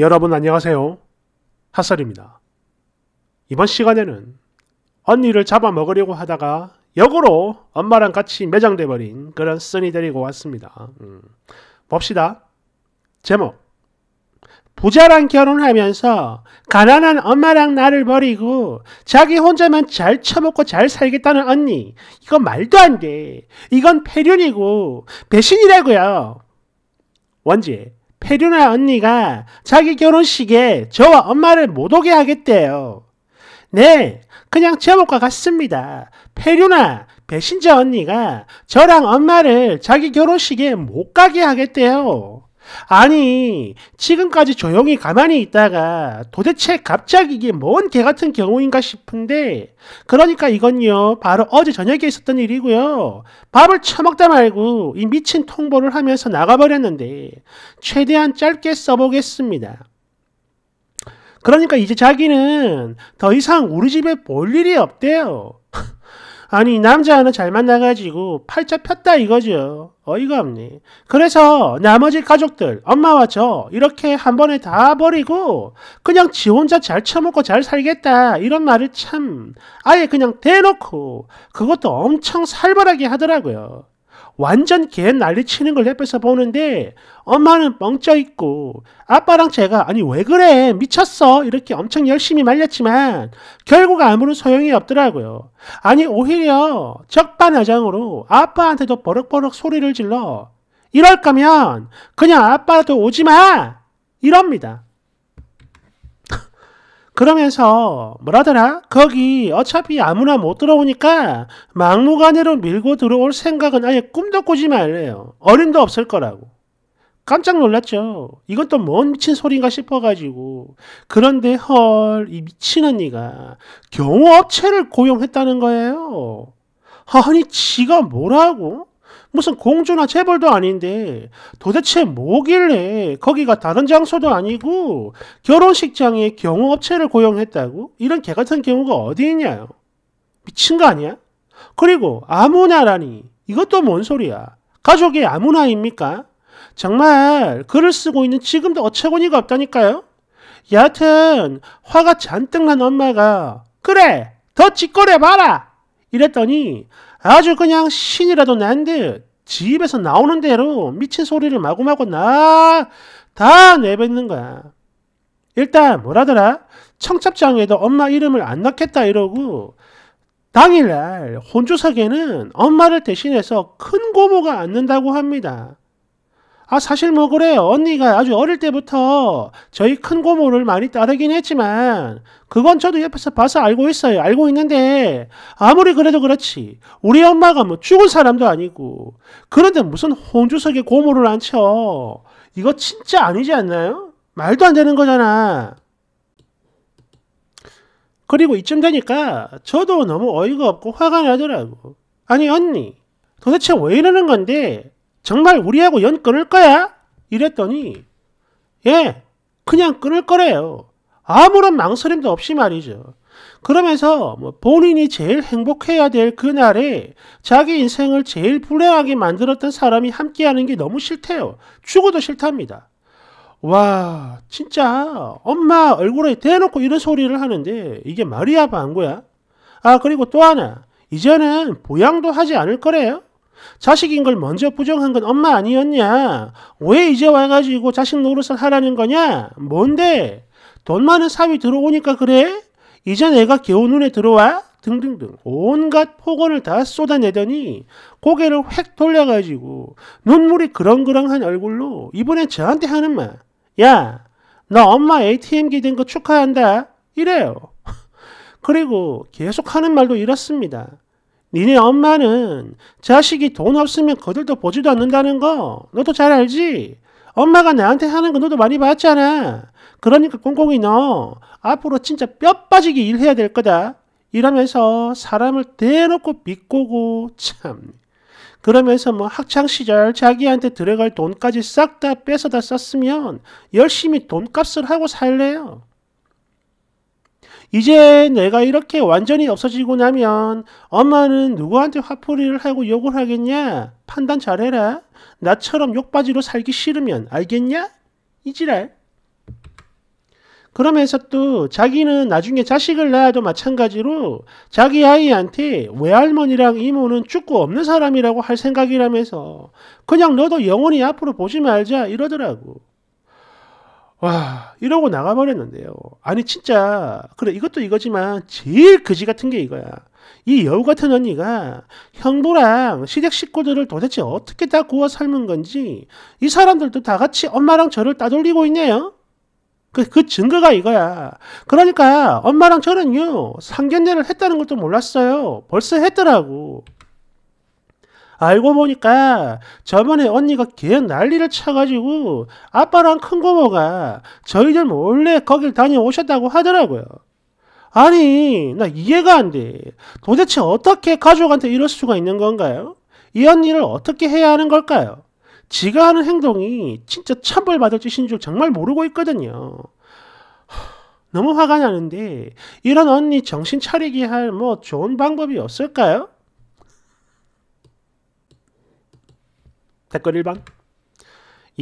여러분 안녕하세요. 핫설입니다. 이번 시간에는 언니를 잡아먹으려고 하다가 역으로 엄마랑 같이 매장돼버린 그런 쓴이 데리고 왔습니다. 음. 봅시다. 제목 부자랑 결혼하면서 가난한 엄마랑 나를 버리고 자기 혼자만 잘 처먹고 잘 살겠다는 언니. 이건 말도 안 돼. 이건 폐륜이고 배신이라고요. 원지 페류나 언니가 자기 결혼식에 저와 엄마를 못 오게 하겠대요. 네, 그냥 제목과 같습니다. 페류나 배신자 언니가 저랑 엄마를 자기 결혼식에 못 가게 하겠대요. 아니, 지금까지 조용히 가만히 있다가 도대체 갑자기 이게 뭔 개 같은 경우인가 싶은데, 그러니까 이건요, 바로 어제 저녁에 있었던 일이고요. 밥을 처먹다 말고 이 미친 통보를 하면서 나가버렸는데, 최대한 짧게 써보겠습니다. 그러니까 이제 자기는 더 이상 우리 집에 볼 일이 없대요. 아니 남자 하나 잘 만나가지고 팔자 폈다 이거죠. 어이가 없네. 그래서 나머지 가족들 엄마와 저 이렇게 한 번에 다 버리고 그냥 지 혼자 잘 처먹고 잘 살겠다 이런 말을 참 아예 그냥 대놓고 그것도 엄청 살벌하게 하더라고요. 완전 개 난리치는 걸 옆에서 보는데 엄마는 멍쩍 있고 아빠랑 제가 아니 왜 그래 미쳤어 이렇게 엄청 열심히 말렸지만 결국 아무런 소용이 없더라고요. 아니 오히려 적반하장으로 아빠한테도 버럭버럭 소리를 질러 이럴 거면 그냥 아빠도 오지 마 이럽니다. 그러면서 뭐라더라? 거기 어차피 아무나 못 들어오니까 막무가내로 밀고 들어올 생각은 아예 꿈도 꾸지 말래요. 어림도 없을 거라고. 깜짝 놀랐죠. 이것도뭔 미친 소리인가 싶어가지고. 그런데 헐, 이 미친 언니가 경호업체를 고용했다는 거예요. 아니, 지가 뭐라고? 무슨 공주나 재벌도 아닌데 도대체 뭐길래 거기가 다른 장소도 아니고 결혼식장에 경호업체를 고용했다고? 이런 개 같은 경우가 어디 있냐요? 미친 거 아니야? 그리고 아무나라니 이것도 뭔 소리야? 가족이 아무나입니까? 정말 글을 쓰고 있는 지금도 어처구니가 없다니까요? 여하튼 화가 잔뜩 난 엄마가 그래 더 짓거려 봐라 이랬더니 아주 그냥 신이라도 난듯 집에서 나오는 대로 미친 소리를 마구마구 나 다 내뱉는 거야. 일단 뭐라더라? 청첩장에도 엄마 이름을 안 넣겠다 이러고 당일날 혼주석에는 엄마를 대신해서 큰 고모가 앉는다고 합니다. 아, 사실 뭐 그래요. 언니가 아주 어릴 때부터 저희 큰 고모를 많이 따르긴 했지만, 그건 저도 옆에서 봐서 알고 있어요. 알고 있는데, 아무리 그래도 그렇지. 우리 엄마가 뭐 죽은 사람도 아니고, 그런데 무슨 홍주석의 고모를 안 쳐. 이거 진짜 아니지 않나요? 말도 안 되는 거잖아. 그리고 이쯤 되니까 저도 너무 어이가 없고 화가 나더라고. 아니, 언니. 도대체 왜 이러는 건데, 정말 우리하고 연 끊을 거야? 이랬더니 예, 그냥 끊을 거래요. 아무런 망설임도 없이 말이죠. 그러면서 뭐 본인이 제일 행복해야 될 그날에 자기 인생을 제일 불행하게 만들었던 사람이 함께하는 게 너무 싫대요. 죽어도 싫답니다. 와 진짜 엄마 얼굴에 대놓고 이런 소리를 하는데 이게 말이야 반거야? 아 그리고 또 하나 이제는 보양도 하지 않을 거래요? 자식인 걸 먼저 부정한 건 엄마 아니었냐? 왜 이제 와가지고 자식 노릇을 하라는 거냐? 뭔데? 돈 많은 사위 들어오니까 그래? 이제 내가 겨우 눈에 들어와? 등등등 온갖 폭언을 다 쏟아내더니 고개를 획 돌려가지고 눈물이 그렁그렁한 얼굴로 이번엔 저한테 하는 말야너 엄마 ATM기 된 거 축하한다 이래요 그리고 계속 하는 말도 이렇습니다 니네 엄마는 자식이 돈 없으면 거들도 보지도 않는다는 거 너도 잘 알지? 엄마가 나한테 하는 거 너도 많이 봤잖아. 그러니까 꽁꽁이 너 앞으로 진짜 뼈 빠지게 일해야 될 거다. 이러면서 사람을 대놓고 비꼬고 참. 그러면서 뭐 학창시절 자기한테 들어갈 돈까지 싹 다 뺏어다 썼으면 열심히 돈값을 하고 살래요. 이제 내가 이렇게 완전히 없어지고 나면 엄마는 누구한테 화풀이를 하고 욕을 하겠냐? 판단 잘해라. 나처럼 욕받이로 살기 싫으면 알겠냐? 이지랄. 그러면서 또 자기는 나중에 자식을 낳아도 마찬가지로 자기 아이한테 외할머니랑 이모는 죽고 없는 사람이라고 할 생각이라면서 그냥 너도 영원히 앞으로 보지 말자 이러더라고. 와 이러고 나가버렸는데요. 아니 진짜 그래 이것도 이거지만 제일 그지 같은 게 이거야. 이 여우 같은 언니가 형부랑 시댁 식구들을 도대체 어떻게 다 구워 삶은 건지 이 사람들도 다 같이 엄마랑 저를 따돌리고 있네요. 그, 그 증거가 이거야. 그러니까 엄마랑 저는요 상견례를 했다는 것도 몰랐어요. 벌써 했더라고. 알고 보니까 저번에 언니가 걔 난리를 쳐가지고 아빠랑 큰 고모가 저희들 몰래 거길 다녀오셨다고 하더라고요. 아니, 나 이해가 안 돼. 도대체 어떻게 가족한테 이럴 수가 있는 건가요? 이 언니를 어떻게 해야 하는 걸까요? 지가 하는 행동이 진짜 천벌받을 짓인 줄 정말 모르고 있거든요. 너무 화가 나는데 이런 언니 정신 차리게 할 뭐 좋은 방법이 없을까요? 댓글 1번.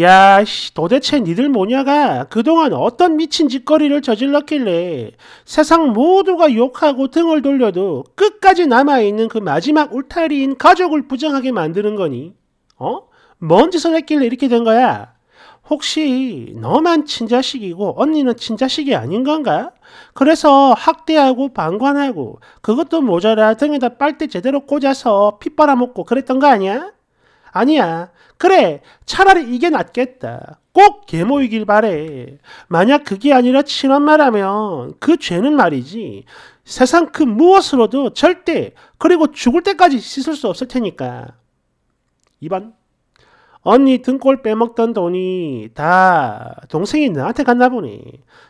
야, 씨, 도대체 니들 뭐냐가 그동안 어떤 미친 짓거리를 저질렀길래 세상 모두가 욕하고 등을 돌려도 끝까지 남아있는 그 마지막 울타리인 가족을 부정하게 만드는 거니? 어? 뭔 짓을 했길래 이렇게 된 거야? 혹시 너만 친자식이고 언니는 친자식이 아닌 건가? 그래서 학대하고 방관하고 그것도 모자라 등에다 빨대 제대로 꽂아서 핏 빨아먹고 그랬던 거 아니야? 아니야. 그래 차라리 이게 낫겠다. 꼭 계모이길 바래. 만약 그게 아니라 친엄마라면 그 죄는 말이지 세상 그 무엇으로도 절대 그리고 죽을 때까지 씻을 수 없을 테니까. 2번 언니 등골 빼먹던 돈이 다 동생이 나한테 갔나 보니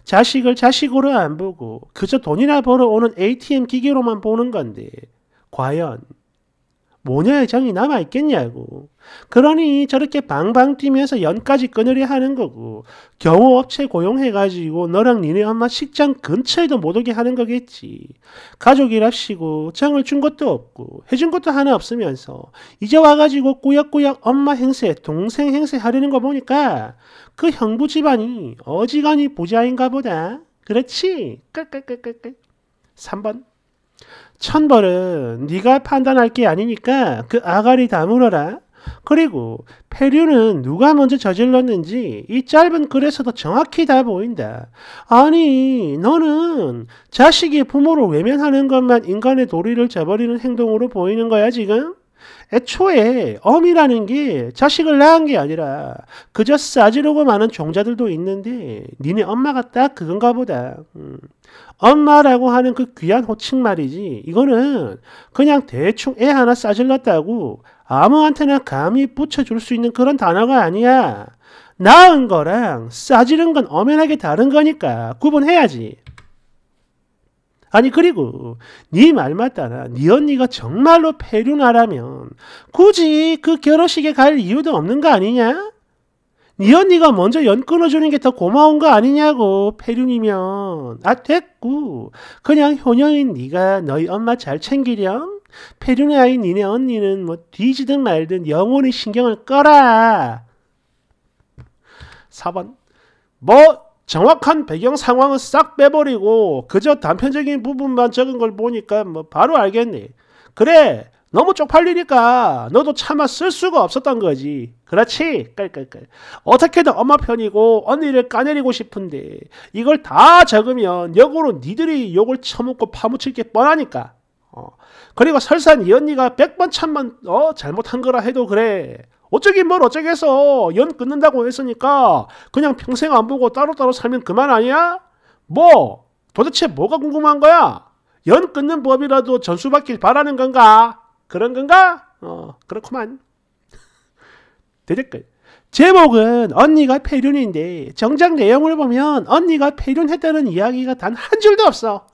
자식을 자식으로 안 보고 그저 돈이나 벌어오는 ATM 기계로만 보는 건데 과연 뭐냐의 정이 남아있겠냐고. 그러니 저렇게 방방 뛰면서 연까지 끊으려 하는 거고, 경호업체 고용해가지고 너랑 니네 엄마 식장 근처에도 못 오게 하는 거겠지. 가족이랍시고, 정을 준 것도 없고, 해준 것도 하나 없으면서, 이제 와가지고 꾸역꾸역 엄마 행세, 동생 행세 하려는 거 보니까, 그 형부 집안이 어지간히 부자인가 보다. 그렇지? 3번. 천벌은 네가 판단할 게 아니니까 그 아가리 다물어라. 그리고 폐류는 누가 먼저 저질렀는지 이 짧은 글에서도 정확히 다 보인다. 아니, 너는 자식이 부모를 외면하는 것만 인간의 도리를 저버리는 행동으로 보이는 거야, 지금? 애초에 엄이라는 게 자식을 낳은 게 아니라 그저 싸지르고 많은 종자들도 있는데 니네 엄마가 딱 그건가 보다. 음. 엄마라고 하는 그 귀한 호칭 말이지. 이거는 그냥 대충 애 하나 싸질렀다고 아무한테나 감히 붙여줄 수 있는 그런 단어가 아니야. 낳은 거랑 싸지른 건 엄연하게 다른 거니까 구분해야지. 아니 그리고 네말마따나네 네 언니가 정말로 폐륜나라면 굳이 그 결혼식에 갈 이유도 없는 거 아니냐? 네 언니가 먼저 연 끊어주는 게 더 고마운 거 아니냐고 폐륜이면아됐구 그냥 효녀인 니가 너희 엄마 잘 챙기렴 폐륜의 아이 니네 언니는 뭐 뒤지든 말든 영원히 신경을 꺼라 4번 뭐 정확한 배경 상황은 싹 빼버리고 그저 단편적인 부분만 적은 걸 보니까 뭐 바로 알겠네 그래 너무 쪽팔리니까 너도 차마 쓸 수가 없었던 거지. 그렇지? 깔깔깔. 어떻게든 엄마 편이고 언니를 까내리고 싶은데 이걸 다 적으면 역으로 니들이 욕을 처먹고 파묻힐 게 뻔하니까. 어. 그리고 설사 이 언니가 백 번 참만 어 잘못한 거라 해도 그래. 어쩌긴 뭘 어쩌겠어. 연 끊는다고 했으니까 그냥 평생 안 보고 따로따로 살면 그만 아니야? 뭐 도대체 뭐가 궁금한 거야? 연 끊는 법이라도 전수 받길 바라는 건가? 그런 건가? 어, 그렇구만. 대댓글. 제목은 언니가 폐륜인데 정작 내용을 보면 언니가 폐륜했다는 이야기가 단 한 줄도 없어.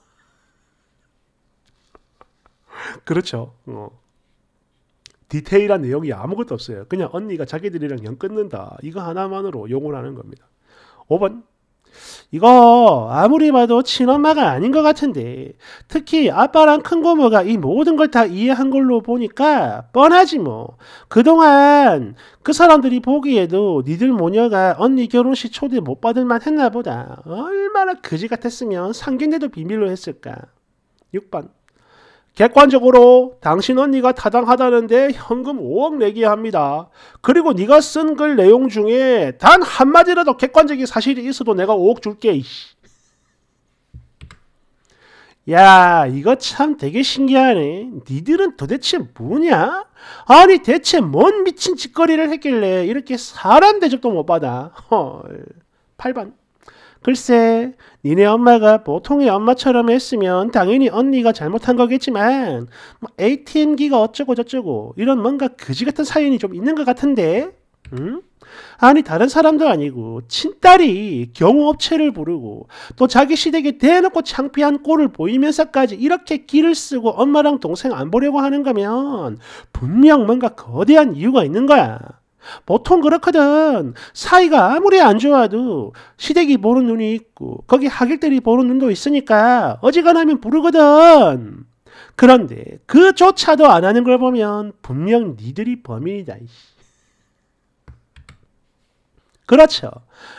그렇죠. 어. 디테일한 내용이 아무것도 없어요. 그냥 언니가 자기들이랑 연 끊는다. 이거 하나만으로 용을 하는 겁니다. 5번 이거 아무리 봐도 친엄마가 아닌 것 같은데 특히 아빠랑 큰 고모가 이 모든 걸 다 이해한 걸로 보니까 뻔하지 뭐 그동안 그 사람들이 보기에도 니들 모녀가 언니 결혼식 초대 못 받을 만 했나 보다 얼마나 그지 같았으면 상견례도 비밀로 했을까 6번 객관적으로 당신 언니가 타당하다는데 현금 5억 내게 합니다. 그리고 네가 쓴 글 내용 중에 단 한마디라도 객관적인 사실이 있어도 내가 5억 줄게. 야 이거 참 되게 신기하네 니들은 도대체 뭐냐? 아니 대체 뭔 미친 짓거리를 했길래 이렇게 사람 대접도 못 받아 헐 8번 글쎄, 니네 엄마가 보통의 엄마처럼 했으면 당연히 언니가 잘못한 거겠지만, 뭐 ATM기가 어쩌고저쩌고, 이런 뭔가 그지 같은 사연이 좀 있는 것 같은데? 응? 아니, 다른 사람도 아니고, 친딸이 경호업체를 부르고, 또 자기 시댁에 대놓고 창피한 꼴을 보이면서까지 이렇게 길을 쓰고 엄마랑 동생 안 보려고 하는 거면, 분명 뭔가 거대한 이유가 있는 거야. 보통 그렇거든. 사이가 아무리 안 좋아도 시댁이 보는 눈이 있고 거기 하객들이 보는 눈도 있으니까 어지간하면 부르거든. 그런데 그조차도 안 하는 걸 보면 분명 니들이 범인이다. 그렇죠.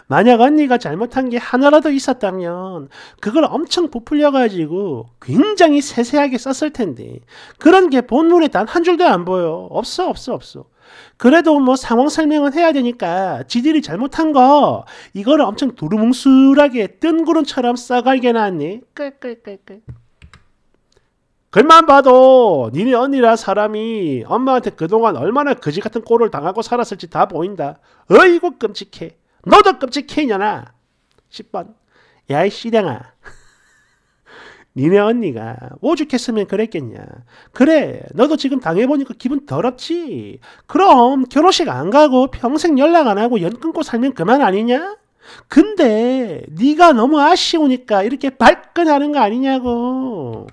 만약 언니가 잘못한 게 하나라도 있었다면 그걸 엄청 부풀려가지고 굉장히 세세하게 썼을 텐데 그런 게 본문에 단 한 줄도 안 보여. 없어 없어 없어. 그래도 뭐 상황 설명은 해야 되니까 지들이 잘못한 거 이거를 엄청 두루뭉술하게 뜬구름처럼 싸갈게 놨니? 글만 봐도 니네 언니라 사람이 엄마한테 그동안 얼마나 거지 같은 꼴을 당하고 살았을지 다 보인다. 어이구 끔찍해. 너도 끔찍해 년아 10번. 야이 씨량아. 니네 언니가 오죽했으면 그랬겠냐. 그래, 너도 지금 당해보니까 기분 더럽지? 그럼 결혼식 안 가고 평생 연락 안 하고 연 끊고 살면 그만 아니냐? 근데 네가 너무 아쉬우니까 이렇게 발끈하는 거 아니냐고.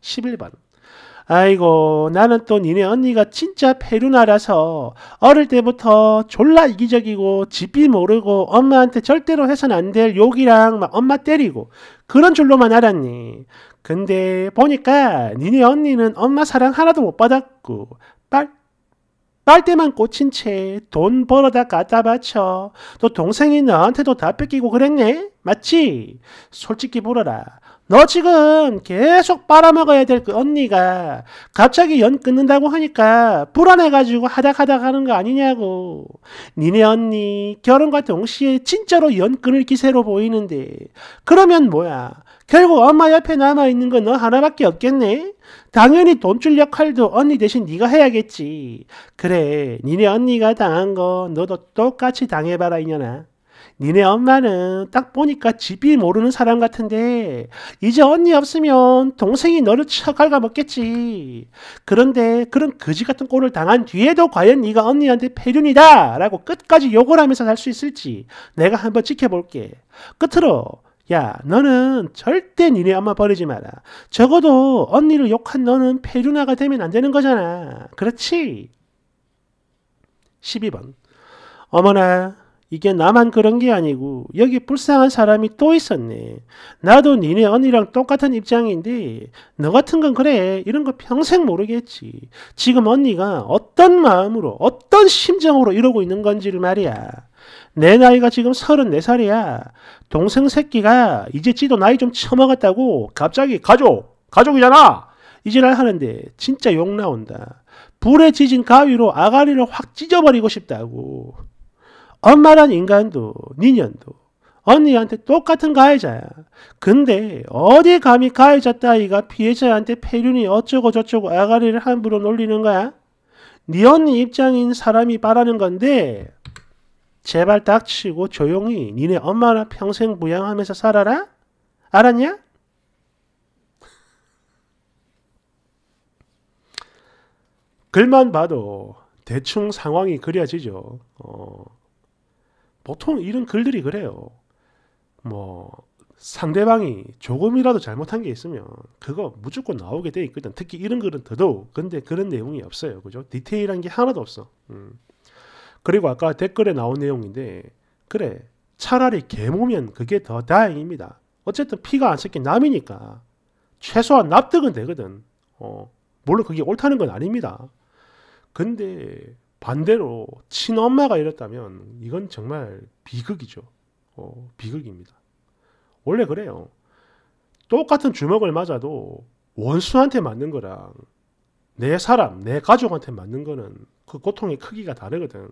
11번. 아이고 나는 또 니네 언니가 진짜 페루나라서 어릴 때부터 졸라 이기적이고 집이 모르고 엄마한테 절대로 해선 안 될 욕이랑 막 엄마 때리고 그런 줄로만 알았니. 근데 보니까 니네 언니는 엄마 사랑 하나도 못 받았고 빨 빨대만 꽂힌 채 돈 벌어다 갖다 바쳐. 또 동생이 너한테도 다 뺏기고 그랬네? 맞지? 솔직히 물어라. 너 지금 계속 빨아먹어야 될 그 언니가 갑자기 연 끊는다고 하니까 불안해가지고 하닥하닥 하는 거 아니냐고. 니네 언니 결혼과 동시에 진짜로 연 끊을 기세로 보이는데 그러면 뭐야? 결국 엄마 옆에 남아있는 건 너 하나밖에 없겠네? 당연히 돈줄 역할도 언니 대신 네가 해야겠지. 그래, 니네 언니가 당한 거 너도 똑같이 당해봐라, 이년아. 니네 엄마는 딱 보니까 집이 모르는 사람 같은데 이제 언니 없으면 동생이 너를 쳐갈가먹겠지. 그런데 그런 거지 같은 꼴을 당한 뒤에도 과연 네가 언니한테 폐륜이다 라고 끝까지 욕을 하면서 살 수 있을지 내가 한번 지켜볼게. 끝으로 야, 너는 절대 니네 엄마 버리지 마라. 적어도 언니를 욕한 너는 폐륜나가 되면 안 되는 거잖아. 그렇지? 12번. 어머나, 이게 나만 그런 게 아니고 여기 불쌍한 사람이 또 있었네. 나도 니네 언니랑 똑같은 입장인데 너 같은 건 그래. 이런 거 평생 모르겠지. 지금 언니가 어떤 마음으로 어떤 심정으로 이러고 있는 건지를 말이야. 내 나이가 지금 34살이야. 동생 새끼가 이제 지도 나이 좀 처먹었다고 갑자기 가족, 가족이잖아. 이지랄 하는데 진짜 욕 나온다. 불에 지진 가위로 아가리를 확 찢어버리고 싶다고. 엄마란 인간도 니년도 언니한테 똑같은 가해자야. 근데 어디 감히 가해자 따위가 피해자한테 폐륜이 어쩌고 저쩌고 아가리를 함부로 놀리는 거야? 네 언니 입장인 사람이 말하는 건데 제발 닥치고 조용히 니네 엄마나 평생 부양하면서 살아라? 알았냐? 글만 봐도 대충 상황이 그려지죠. 어. 보통 이런 글들이 그래요. 뭐 상대방이 조금이라도 잘못한 게 있으면 그거 무조건 나오게 돼 있거든. 특히 이런 글은 더더욱. 근데 그런 내용이 없어요. 그죠? 디테일한 게 하나도 없어. 음. 그리고 아까 댓글에 나온 내용인데 그래 차라리 개모면 그게 더 다행입니다. 어쨌든 피가 안 섞인 남이니까 최소한 납득은 되거든. 어, 물론 그게 옳다는 건 아닙니다. 근데 반대로 친엄마가 이랬다면 이건 정말 비극이죠. 어, 비극입니다. 원래 그래요. 똑같은 주먹을 맞아도 원수한테 맞는 거랑 내 사람, 내 가족한테 맞는 거는 그 고통의 크기가 다르거든.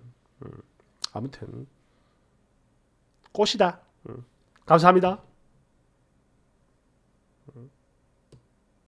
음, 아무튼 꽃이다. 음, 감사합니다.